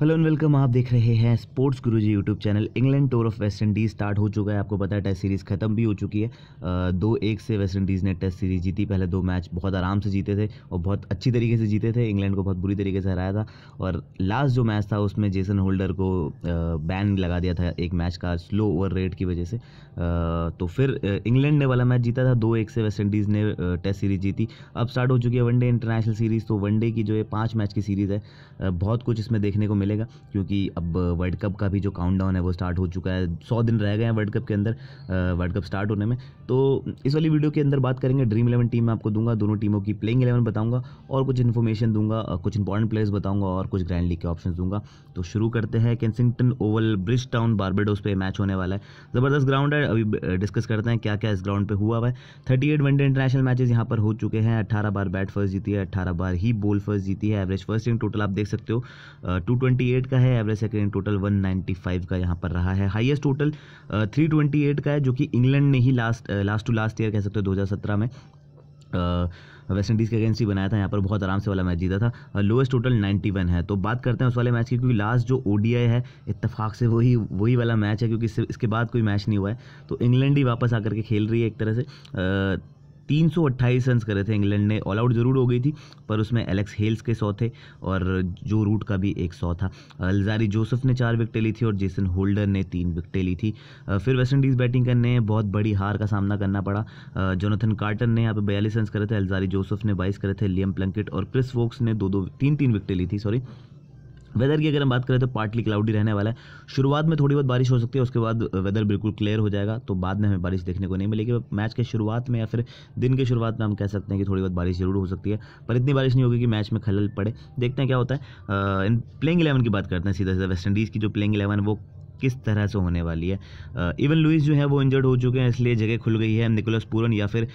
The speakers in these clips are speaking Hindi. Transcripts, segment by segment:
हेलो एंड वेलकम आप देख रहे हैं sports Guruji YouTube channel England tour of West Indies start हो चुका है आपको पता है टेस्ट सीरीज़ खत्म भी हो चुकी है दो एक से वेस्ट इंडीज़ ने टेस्ट सीरीज़ जीती पहले दो मैच बहुत आराम से जीते थे और बहुत अच्छी तरीके से जीते थे इंग्लैंड को बहुत बुरी तरीके से हराया था और लास्ट जो मैच था उसमें जेसन होल्डर को बैन लगा दिया था एक मैच का स्लो ओवर रेट की वजह से तो फिर इंग्लैंड ने वाला मैच जीता था दो एक से वेस्ट इंडीज़ ने टेस्ट सीरीज़ जीती अब स्टार्ट हो चुकी है वनडे इंटरनेशनल सीरीज़ तो वनडे की जो है पाँच मैच की सीरीज़ है बहुत कुछ इसमें देखने को मिलेगा क्योंकि अब वर्ल्ड कप का भी जो काउंट है वो स्टार्ट हो चुका है सौ दिन रह गए हैं वर्ल्ड कप के अंदर वर्ल्ड कप स्टार्ट होने में तो इस वाली वीडियो के अंदर बात करेंगे ड्रीम इलेवन टीम मैं आपको दूंगा दोनों टीमों की प्लेइंग इलेवन बताऊंगा और कुछ इन्फॉर्मेशन दूंगा कुछ इंपॉर्टेंट प्लेयर्स बताऊंगा और कुछ ग्रैंड लीग के ऑप्शन दूंगा तो शुरू करते हैं Kensington Oval Bridgetown Barbados पे मैच होने वाला है ज़बरदस्त ग्राउंड है अभी डिस्कस करते हैं क्या क्या इस ग्राउंड पर हुआ हुआ है thirty eight one day international matches यहाँ पर हो चुके हैं अट्ठारह बार बैट फर्स्ट जीती है अट्ठारह बार ही बॉल फर्स्ट जीती है एवरेज फर्स्ट टीम टोटल आप देख सकते हो टू 128 का है एवरेज सेकेंड टोटल 195 का यहाँ पर रहा है हाईएस्ट टोटल 328 का है जो कि इंग्लैंड ने ही last last to last year कह सकते हो 2017 में वेस्ट इंडीज़ के अगेंस्ट ही बनाया था यहाँ पर बहुत आराम से वाला मैच जीता था लोएस्ट टोटल 91 है तो बात करते हैं उस वाले मैच की क्योंकि लास्ट जो ओडीआई है इत्तेफाक से वही वही वाला मैच है क्योंकि इससे इसके बाद कोई मैच नहीं हुआ है तो इंग्लैंड ही वापस आकर के खेल रही है एक तरह से तीन सौ अट्ठाईस रन करे थे इंग्लैंड ने ऑल आउट जरूर हो गई थी पर उसमें एलेक्स हेल्स के सौ थे और जो रूट का भी एक सौ था अलजारी जोसेफ ने चार विकटें ली थी और जेसन होल्डर ने तीन विकटें ली थी फिर वेस्ट इंडीज़ बैटिंग करने बहुत बड़ी हार का सामना करना पड़ा जोनाथन कार्टन ने यहाँ पर बयालीस रन करे थे अलजारी जोसेफ ने बाईस करे थे लियम प्लंकिट और क्रिस वोक्स ने दो दो तीन तीन विकटें ली थी सॉरी वेदर की अगर हम बात करें तो पार्टली क्लाउडी रहने वाला है शुरुआत में थोड़ी बहुत बारिश हो सकती है उसके बाद वेदर बिल्कुल क्लियर हो जाएगा तो बाद में हमें बारिश देखने को नहीं मिलेगी मैच के शुरुआत में या फिर दिन के शुरुआत में हम कह सकते हैं कि थोड़ी बहुत बारिश जरूर हो सकती है पर इतनी बारिश नहीं होगी कि मैच में खलल पड़े देखते हैं क्या होता है इन प्लेइंग इलेवन की बात करते हैं सीधा सीधा वेस्ट इंडीज़ की जो प्लेइंग इलेवन है वो किस तरह से होने वाली है इवन लुइस जो है वो इंजर्ड हो चुके हैं इसलिए जगह खुल गई है निकोलस पूरन या फिर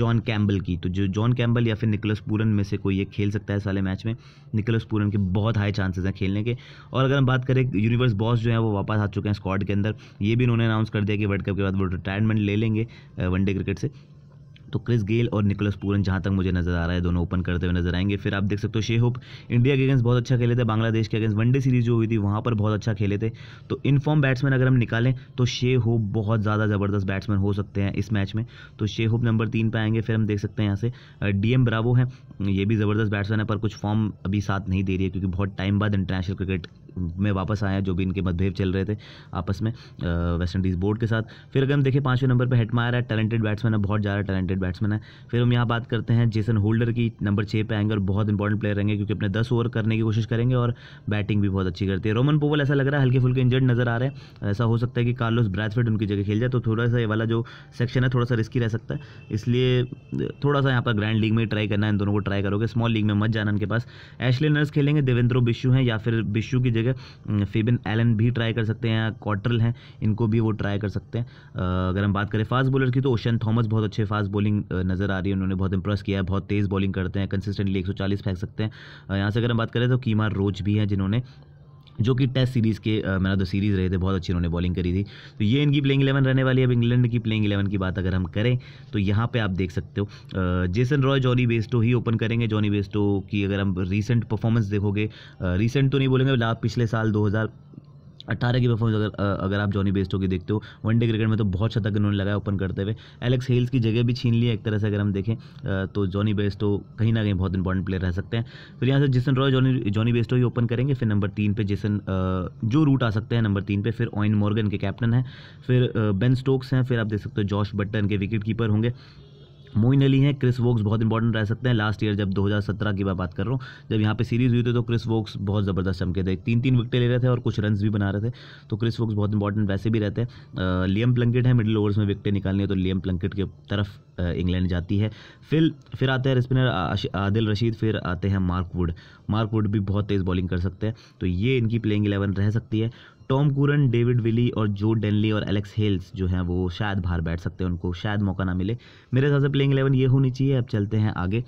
जॉन कैम्बल की तो जो जॉन कैम्बल या फिर निकोलस पूरन में से कोई ये खेल सकता है इस वाले मैच में निकोलस पूरन के बहुत हाई चांसेस हैं खेलने के और अगर हम बात करें यूनिवर्स बॉस जो है वो वापस आ चुके हैं स्कॉड के अंदर ये भी उन्होंने अनाउंस कर दिया कि वर्ल्ड कप के बाद वो रिटायरमेंट ले लेंगे वनडे क्रिकेट से तो क्रिस गेल और निकोलस पूरन जहाँ तक मुझे नजर आ रहा है दोनों ओपन करते हुए नजर आएंगे फिर आप देख सकते हो शे होप इंडिया के अगेंस्ट बहुत अच्छा खेले थे बांग्लादेश के अगेंस्ट वनडे सीरीज जो हुई थी वहाँ पर बहुत अच्छा खेले थे तो इन फॉर्म बैट्समैन अगर हम निकालें तो शे होप बहुत ज़्यादा ज़बरदस्त बैट्समैन हो सकते हैं इस मैच में तो शे होप नंबर तीन पर आएंगे फिर हम देख सकते हैं यहाँ से डी एम ब्रावो हैं ये भी ज़बरदस्त बैट्समैन है पर कुछ फॉर्म अभी साथ नहीं दे रही है क्योंकि बहुत टाइम बाद इंटरनेशनल क्रिकेट में वापस आए हैं जो भी इनके मतभेद चल रहे थे आपस में वेस्ट इंडीज़ बोर्ड के साथ फिर अगर हम देखें पाँचवें नंबर पर हेटमायर है टैलेंटेड बैट्समैन है बहुत ज़्यादा टैलेंटेड बैट्समैन है फिर हम यहाँ बात करते हैं जेसन होल्डर की नंबर छः पे आएंगे और बहुत इंपॉर्टेंट प्लेयर रहेंगे क्योंकि अपने दस ओवर करने की कोशिश करेंगे और बैटिंग भी बहुत अच्छी करती है रोमन पोवल ऐसा लग रहा है हल्के फुल्के इंजर्ड नजर आ रहे हैं ऐसा हो सकता है कि कार्लोस ब्रैथफेड उनकी जगह खेल जाए तो थोड़ा सा ये वाला जो सेक्शन है थोड़ा सा रिस्की रह सकता है इसलिए थोड़ा सा यहाँ पर ग्रैंड लीग में ट्राई करना है इन दोनों को ट्राई करोगे स्मॉल लीग में मत जाना उनके पास एशले नर्स खेलेंगे देवेंद्रो बिशु हैं या फिर बिशु की जगह फेबिन एलन भी ट्राई कर सकते हैं क्वार्टरल हैं इनको भी वो ट्राई कर सकते हैं अगर हम बात करें फास्ट बॉलर की तो ओशन थॉमस बहुत अच्छे फास्ट बॉलिंग नज़र आ रही है उन्होंने बहुत इंप्रेस किया है बहुत तेज़ बॉलिंग करते हैं कंसिस्टेंटली एक फेंक सकते हैं यहाँ से अगर हम बात करें तो कीमा रोज भी हैं जिन्होंने जो कि टेस्ट सीरीज़ के मैन ऑफ द सीरीज़ रहे थे बहुत अच्छी उन्होंने बॉलिंग करी थी तो ये इनकी प्लेइंग इलेवन रहने वाली है अब इंग्लैंड की प्लेइंग इलेवन की बात अगर हम करें तो यहाँ पे आप देख सकते हो जेसन रॉय जॉनी बेस्टो ही ओपन करेंगे जॉनी बेस्टो की अगर हम रिसेंट परफॉर्मेंस देखोगे रिसेंट तो नहीं बोलेंगे पिछले साल दो अट्ठारह की परफॉर्मेंस अगर अगर आप जॉनी बेस्टो की देखते हो वनडे क्रिकेट में तो बहुत शतक उन्होंने लगाया ओपन करते हुए एलेक्स हेल्स की जगह भी छीन ली है एक तरह से अगर हम देखें तो जॉनी बेस्टो कहीं ना कहीं बहुत इंपॉर्टेंट प्लेयर रह सकते हैं फिर यहाँ से Jason Roy Jonny Jonny Bairstow ही ओपन करेंगे फिर नंबर तीन पे जिसन जो रूट आ सकते हैं नंबर तीन पर फिर ऑइन मॉर्गन के कैप्टन हैं फिर बेन स्टोक्स हैं फिर आप देख सकते हो जॉश बट्टन के विकेट कीपर होंगे मोइन अली हैं क्रिस वोक्स बहुत इंपॉर्टेंट रह सकते हैं लास्ट ईयर जब 2017 की मैं बात कर रहा हूँ जब यहाँ पे सीरीज हुई थी तो क्रिस वोक्स बहुत ज़बरदस्त चमके थे तीन तीन विकटें ले रहे थे और कुछ रन भी बना रहे थे तो क्रिस वोक्स बहुत इंपॉर्टेंट वैसे भी रहते हैं लियम प्लंकेट है मिडिल ओवर्स में विकटें निकालनी है तो लियम प्लंकेट की तरफ इंग्लैंड जाती है फिर फिर आते हैं स्पिनर आदिल रशीद फिर आते हैं मार्क वुड मार्क वुड भी बहुत तेज़ बॉलिंग कर सकते हैं तो ये इनकी प्लेइंग एलेवन रह सकती है टॉम कूरन डेविड विली और जो डेनली और एलेक्स हेल्स जो हैं वो शायद बाहर बैठ सकते हैं उनको शायद मौका ना मिले मेरे हिसाब से प्लेइंग इलेवन ये होनी चाहिए अब चलते हैं आगे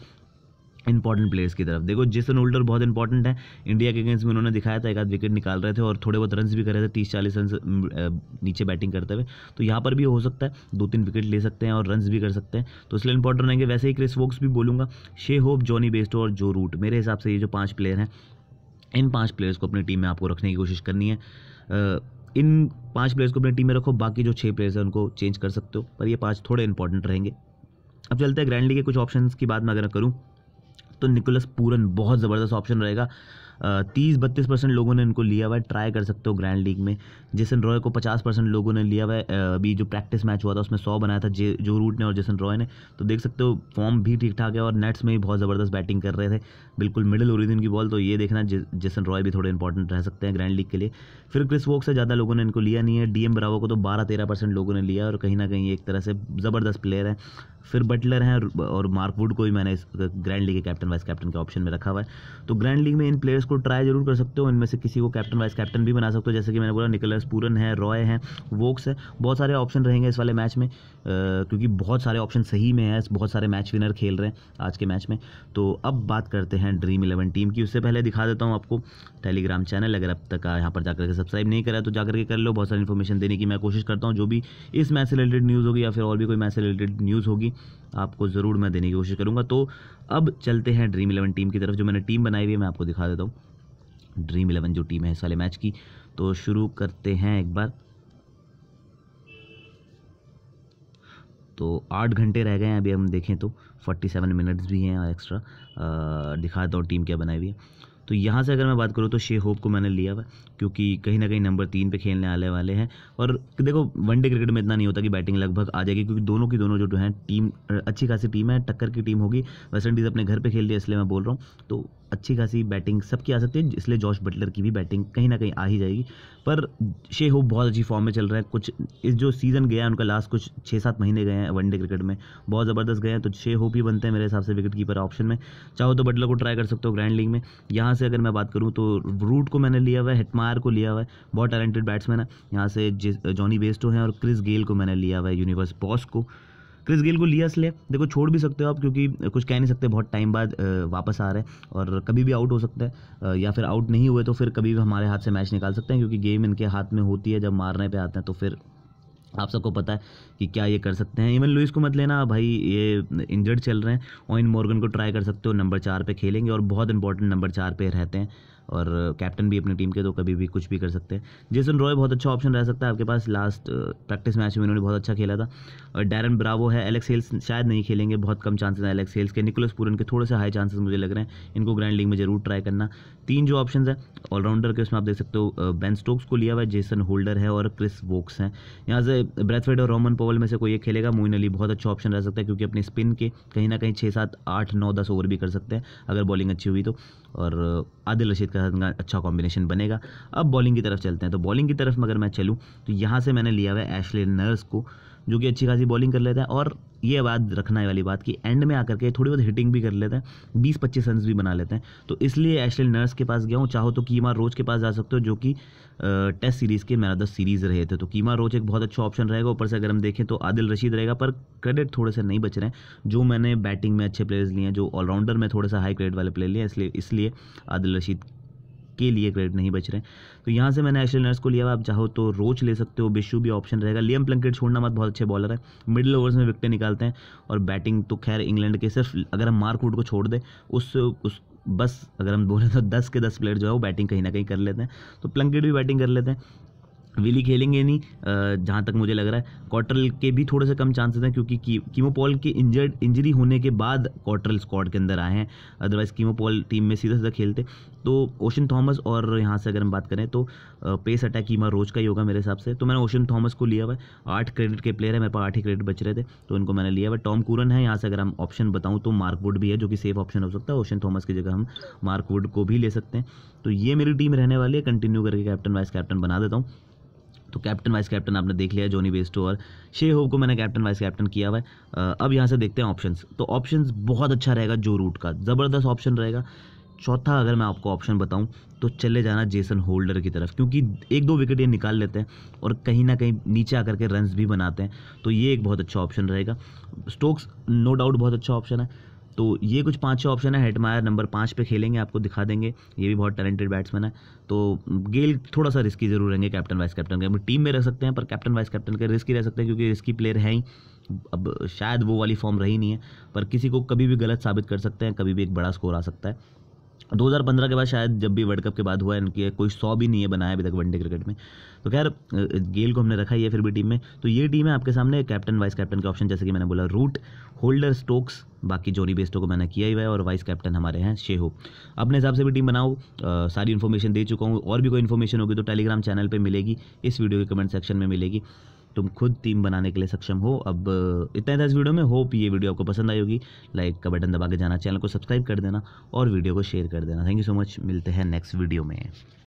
इंपॉर्टेंट प्लेयर्स की तरफ देखो जेसन होल्डर बहुत इंपॉर्टेंट है इंडिया के अगेंस्ट में उन्होंने दिखाया था एक आध विकेट निकाल रहे थे और थोड़े बहुत रन भी कर रहे थे तीस चालीस रन नीचे बैटिंग करते हुए तो यहाँ पर भी हो सकता है दो तीन विकेट ले सकते हैं और रन भी कर सकते हैं तो इसलिए इंपॉर्टेंट रहेंगे वैसे ही क्रिस वोक्स भी बोलूँगा शे होप जॉनी बेस्टो और जो रूट मेरे हिसाब से ये जो पाँच प्लेयर हैं इन पांच प्लेयर्स को अपनी टीम में आपको रखने की कोशिश करनी है इन पांच प्लेयर्स को अपनी टीम में रखो बाकी जो छः प्लेयर्स हैं उनको चेंज कर सकते हो पर ये पाँच थोड़े इंपॉर्टेंट रहेंगे अब चलते हैं ग्रैंड लीग के कुछ ऑप्शन की बात मैं अगर करूँ तो निकोलस पूरन बहुत ज़बरदस्त ऑप्शन रहेगा तीस बत्तीस परसेंट लोगों ने इनको लिया हुआ है ट्राई कर सकते हो ग्रैंड लीग में जेसन रॉय को पचास परसेंट लोगों ने लिया हुआ है अभी जो प्रैक्टिस मैच हुआ था उसमें सौ बनाया था जे जो रूट ने और जेसन रॉय ने तो देख सकते हो फॉर्म भी ठीक ठाक है और नेट्स में भी बहुत ज़बरदस्त बैटिंग कर रहे थे बिल्कुल मिडिल हो रही थी बॉल तो ये देखना जैसन जेसन रॉय भी थोड़े इंपॉर्टेंट रह सकते हैं ग्रैंड लीग के लिए फिर क्रिस वोक से ज़्यादा लोगों ने इनको लिया नहीं है डी एम को तो बारह तेरह परसेंट लोगों ने लिया और कहीं ना कहीं एक तरह से ज़बरदस्त प्लेयर है फिर बटलर हैं और मार्कवुड को भी मैंने इस ग्रैंड लीग के कैप्टन वाइस कैप्टन के ऑप्शन में रखा हुआ है तो ग्रैंड लीग में इन प्लेयर्स को ट्राई जरूर कर सकते हो इनमें से किसी को कैप्टन वाइस कैप्टन भी बना सकते हो जैसे कि मैंने बोला निकलस पूरन है रॉय है वोक्स है बहुत सारे ऑप्शन रहेंगे इस वाले मैच में क्योंकि बहुत सारे ऑप्शन सही में है बहुत सारे मैच विनर खेल रहे हैं आज के मैच में तो अब बात करते हैं ड्रीम इलेवन टीम की उससे पहले दिखा देता हूँ आपको टेलीग्राम चैनल अगर अब तक यहाँ पर जाकर के सब्सक्राइब नहीं करा तो जाकर के कर लो बहुत सारी इन्फॉर्मेशन देने की मैं कोशिश करता हूँ जो भी इस मैच से रिलेटेड न्यूज़ होगी या फिर और भी कोई मैच से रिलेटेड न्यूज़ होगी आपको ज़रूर मैं देने की कोशिश करूँगा तो अब चलते हैं ड्रीम इलेवन टीम की तरफ जो मैंने टीम बनाई हुई है मैं आपको दिखा देता हूँ ड्रीम इलेवन जो टीम है इस वाले मैच की तो शुरू करते हैं एक बार तो आठ घंटे रह गए हैं अभी हम देखें तो फोर्टी सेवन मिनट्स भी हैं और एक्स्ट्रा दिखा हूँ टीम क्या बनाई हुई है तो यहाँ से अगर मैं बात करूँ तो शे होप को मैंने लिया हुआ क्योंकि कहीं ना कहीं नंबर तीन पे खेलने आने वाले हैं और देखो वनडे क्रिकेट में इतना नहीं होता कि बैटिंग लगभग आ जाएगी क्योंकि दोनों की दोनों जो हैं टीम अच्छी खासी टीम है टक्कर की टीम होगी वेस्ट इंडीज़ अपने घर पर खेल रही है इसलिए मैं बोल रहा हूँ तो अच्छी खासी बैटिंग सबकी आ सकती है इसलिए जॉश बटलर की भी बैटिंग कहीं ना कहीं आ ही जाएगी पर शे होप बहुत अच्छी फॉर्म में चल रहे हैं कुछ इस जो सीज़न गया है उनका लास्ट कुछ छः सात महीने गए हैं वनडे क्रिकेट में बहुत ज़बरदस्त गए हैं तो शे होप ही बनते हैं मेरे हिसाब से विकेट कीपर ऑप्शन में चाहो तो बटलर को ट्राई कर सकते हो ग्रैंड लीग में यहाँ यहाँ से अगर मैं बात करूँ तो रूट को मैंने लिया हुआ है हेटमायर को लिया हुआ है बहुत टैलेंटेड बैट्समैन है यहाँ से जॉनी बेस्टो हैं और क्रिस गेल को मैंने लिया हुआ है यूनिवर्स बॉस को क्रिस गेल को लिया इसलिए देखो छोड़ भी सकते हो आप क्योंकि कुछ कह नहीं सकते बहुत टाइम बाद वापस आ रहे हैं और कभी भी आउट हो सकता है या फिर आउट नहीं हुए तो फिर कभी भी हमारे हाथ से मैच निकाल सकते हैं क्योंकि गेम इनके हाथ में होती है जब मारने पे आते हैं तो फिर आप सबको पता है कि क्या ये कर सकते हैं इवन लुइस को मत लेना भाई ये इंजर्ड चल रहे हैं और इन मॉर्गन को ट्राई कर सकते हो नंबर चार पे खेलेंगे और बहुत इंपॉर्टेंट नंबर चार पे रहते हैं और कैप्टन भी अपनी टीम के तो कभी भी कुछ भी कर सकते हैं जेसन रॉय बहुत अच्छा ऑप्शन रह सकता है आपके पास लास्ट प्रैक्टिस मैच में इन्होंने बहुत अच्छा खेला था और डैरन ब्रावो है एलेक्स हेल्स शायद नहीं खेलेंगे बहुत कम चांसेस हैं एलेक्स हेल्स के निकोलस पूरन के थोड़े से हाई चांसेस मुझे लग रहे हैं इनको ग्रैंड लीग में जरूर ट्राई करना तीन जो ऑप्शन है ऑलराउंडर के उसमें आप देख सकते हो बैन uh, स्टोक्स को लिया हुआ है जेसन होल्डर है और क्रिस वोक्स हैं यहाँ से ब्रेथवेड और रोमन पोवल में से कोई एक खेलेगा मोइन अली बहुत अच्छा ऑप्शन रह सकता है क्योंकि अपने स्पिन के कहीं ना कहीं छः सात आठ नौ दस ओवर भी कर सकते हैं अगर बॉलिंग अच्छी हुई तो और uh, आदिल रशीद के साथ उनका अच्छा कॉम्बिनेशन बनेगा अब बॉलिंग की तरफ चलते हैं तो बॉलिंग की तरफ अगर मैं चलूँ तो यहाँ से मैंने लिया हुआ है एशले नर्स को जो कि अच्छी खासी बॉलिंग कर लेता है और ये बात रखना है वाली बात कि एंड में आकर के थोड़ी बहुत हिटिंग भी कर लेते हैं बीस पच्चीस रन भी बना लेते हैं तो इसलिए एशले नर्स के पास गया हूँ चाहो तो कीमा रोज के पास जा सकते हो जो कि टेस्ट सीरीज़ के मैन ऑफ द सीरीज़ रहे थे तो कीमा रोज एक बहुत अच्छा ऑप्शन रहेगा ऊपर से अगर हम देखें तो आदिल रशीद रहेगा पर क्रेडिट थोड़े से नहीं बच रहे हैं जो मैंने बैटिंग में अच्छे प्लेयर्स लिए हैं जो ऑलराउंडर में थोड़े सा हाई क्रेडिट वाले प्लेयर लिए इसलिए इसलिए आदिल रशीद के लिए क्रेडिट नहीं बच रहे तो यहाँ से मैंने एशल नर्स को लिया हुआ आप चाहो तो रोच ले सकते हो बिशु भी ऑप्शन रहेगा लियम प्लंकेट छोड़ना मत बहुत अच्छे बॉलर है मिडिल ओवर्स में विकटें निकालते हैं और बैटिंग तो खैर इंग्लैंड के सिर्फ अगर हम मार्कवुड को छोड़ दें उस उस बस अगर हम बोलें तो दस के दस प्लेयर जो है वो बैटिंग कहीं ना कहीं कर लेते हैं तो प्लंकेट भी बैटिंग कर लेते हैं विली खेलेंगे नहीं जहाँ तक मुझे लग रहा है कॉटरल के भी थोड़े से कम चांसेस हैं क्योंकि की, कीमोपॉल के इंजर्ड इंजरी होने के बाद कॉटरल स्क्वाड के अंदर आए हैं अदरवाइज़ कीमोपॉल टीम में सीधा सीधा खेलते तो ओशन थॉमस और यहाँ से अगर हम बात करें तो पेस अटैक कीमा रोज का ही होगा मेरे हिसाब से तो मैंने ओशन थॉमस को लिया हुआ है आठ क्रेडिट के प्लेयर है मेरे पास आठ ही क्रेडिट बच रहे थे तो उनको मैंने लिया हुआ टॉम कूरन है यहाँ से अगर हम ऑप्शन बताऊँ तो मार्कवुड भी है जो कि सेफ ऑप्शन हो सकता है ओशन थॉमस की जगह हम मार्कवुड को भी ले सकते हैं तो ये मेरी टीम रहने वाली है कंटिन्यू करके कैप्टन वाइस कैप्टन बना देता हूँ तो कैप्टन वाइस कैप्टन आपने देख लिया जोनी बेस्टो और शे होप को मैंने कैप्टन वाइस कैप्टन किया हुआ है अब यहाँ से देखते हैं ऑप्शंस तो ऑप्शंस बहुत अच्छा रहेगा जो रूट का ज़बरदस्त ऑप्शन रहेगा चौथा अगर मैं आपको ऑप्शन बताऊं तो चले जाना जेसन होल्डर की तरफ क्योंकि एक दो विकेट ये निकाल लेते हैं और कहीं ना कहीं नीचे आकर के रन्स भी बनाते हैं तो ये एक बहुत अच्छा ऑप्शन रहेगा स्टोक्स नो डाउट बहुत अच्छा ऑप्शन है तो ये कुछ पाँच छः ऑप्शन है हेटमायर नंबर पाँच पे खेलेंगे आपको दिखा देंगे ये भी बहुत टैलेंटेड बैट्समैन है तो गेल थोड़ा सा रिस्की जरूर रहेंगे कैप्टन वाइस कैप्टन के टीम में रह सकते हैं पर कैप्टन वाइस कैप्टन के रिस्की रह सकते हैं क्योंकि रिस्की प्लेयर हैं ही अब शायद वो वाली फॉर्म रही नहीं है पर किसी को कभी भी गलत साबित कर सकते हैं कभी भी एक बड़ा स्कोर आ सकता है 2015 के बाद शायद जब भी वर्ल्ड कप के बाद हुआ है इनके कोई सौ भी नहीं है बनाया अभी तक वनडे क्रिकेट में तो खैर गेल को हमने रखा ही है फिर भी टीम में तो ये टीम है आपके सामने कैप्टन वाइस कैप्टन के ऑप्शन जैसे कि मैंने बोला रूट होल्डर स्टोक्स बाकी जोरी बेस्टो को मैंने किया ही हुआ है और वाइस कैप्टन हमारे हैं हो अपने हिसाब से भी टीम बनाओ सारी इन्फॉर्मेशन दे चुका हूँ और भी कोई इन्फॉर्मेशन होगी तो टेलीग्राम चैनल पर मिलेगी इस वीडियो के कमेंट सेक्शन में मिलेगी तुम खुद टीम बनाने के लिए सक्षम हो अब इतना था इस वीडियो में होप ये वीडियो आपको पसंद आई होगी लाइक का बटन दबा के जाना चैनल को सब्सक्राइब कर देना और वीडियो को शेयर कर देना थैंक यू सो मच मिलते हैं नेक्स्ट वीडियो में